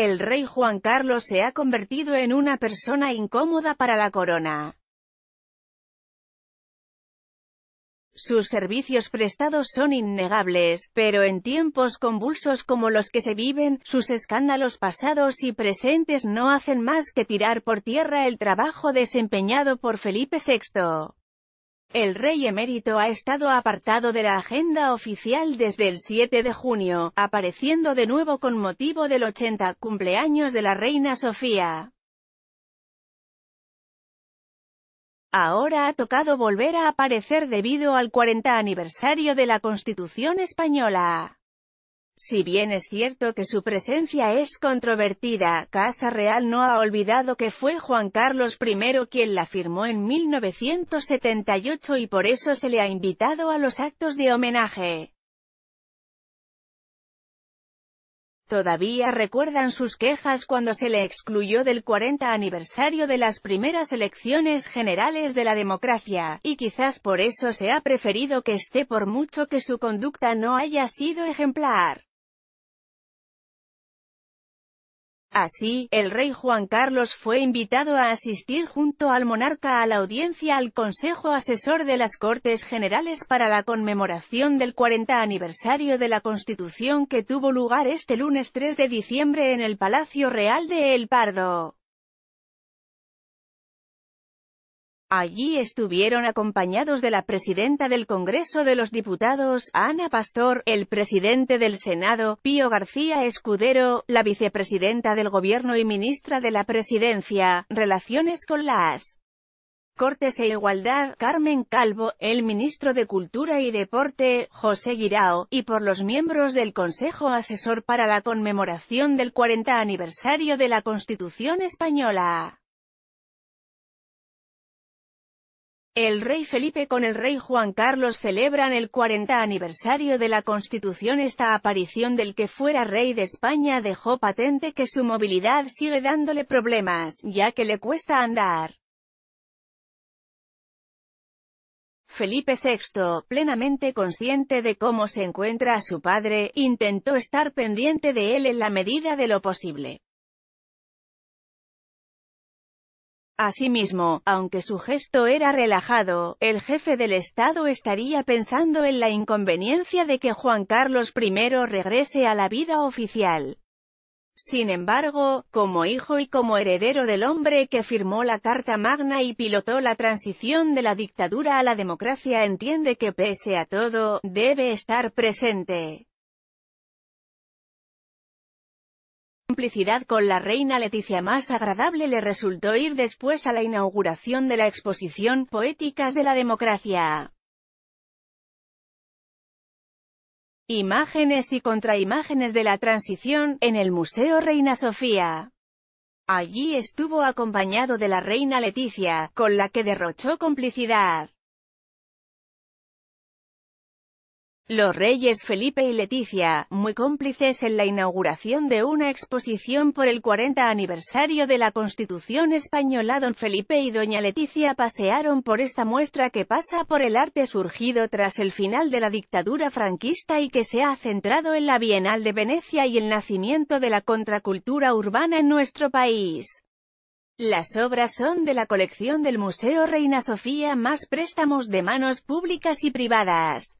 El rey Juan Carlos se ha convertido en una persona incómoda para la corona. Sus servicios prestados son innegables, pero en tiempos convulsos como los que se viven, sus escándalos pasados y presentes no hacen más que tirar por tierra el trabajo desempeñado por Felipe VI. El rey emérito ha estado apartado de la agenda oficial desde el 7 de junio, apareciendo de nuevo con motivo del 80 cumpleaños de la reina Sofía. Ahora ha tocado volver a aparecer debido al 40 aniversario de la Constitución Española. Si bien es cierto que su presencia es controvertida, Casa Real no ha olvidado que fue Juan Carlos I quien la firmó en 1978 y por eso se le ha invitado a los actos de homenaje. Todavía recuerdan sus quejas cuando se le excluyó del 40 aniversario de las primeras elecciones generales de la democracia, y quizás por eso se ha preferido que esté por mucho que su conducta no haya sido ejemplar. Así, el rey Juan Carlos fue invitado a asistir junto al monarca a la audiencia al Consejo Asesor de las Cortes Generales para la conmemoración del 40 aniversario de la Constitución que tuvo lugar este lunes 3 de diciembre en el Palacio Real de El Pardo. Allí estuvieron acompañados de la presidenta del Congreso de los Diputados, Ana Pastor, el presidente del Senado, Pío García Escudero, la vicepresidenta del Gobierno y ministra de la Presidencia, Relaciones con las Cortes e Igualdad, Carmen Calvo, el ministro de Cultura y Deporte, José Guirao, y por los miembros del Consejo Asesor para la conmemoración del 40 aniversario de la Constitución Española. El rey Felipe con el rey Juan Carlos celebran el 40 aniversario de la Constitución. Esta aparición del que fuera rey de España dejó patente que su movilidad sigue dándole problemas, ya que le cuesta andar. Felipe VI, plenamente consciente de cómo se encuentra a su padre, intentó estar pendiente de él en la medida de lo posible. Asimismo, aunque su gesto era relajado, el jefe del Estado estaría pensando en la inconveniencia de que Juan Carlos I regrese a la vida oficial. Sin embargo, como hijo y como heredero del hombre que firmó la Carta Magna y pilotó la transición de la dictadura a la democracia entiende que pese a todo, debe estar presente. complicidad con la reina Leticia más agradable le resultó ir después a la inauguración de la exposición Poéticas de la Democracia. Imágenes y contraimágenes de la transición, en el Museo Reina Sofía. Allí estuvo acompañado de la reina Leticia, con la que derrochó complicidad. Los reyes Felipe y Leticia, muy cómplices en la inauguración de una exposición por el 40 aniversario de la Constitución Española don Felipe y doña Leticia pasearon por esta muestra que pasa por el arte surgido tras el final de la dictadura franquista y que se ha centrado en la Bienal de Venecia y el nacimiento de la contracultura urbana en nuestro país. Las obras son de la colección del Museo Reina Sofía más préstamos de manos públicas y privadas.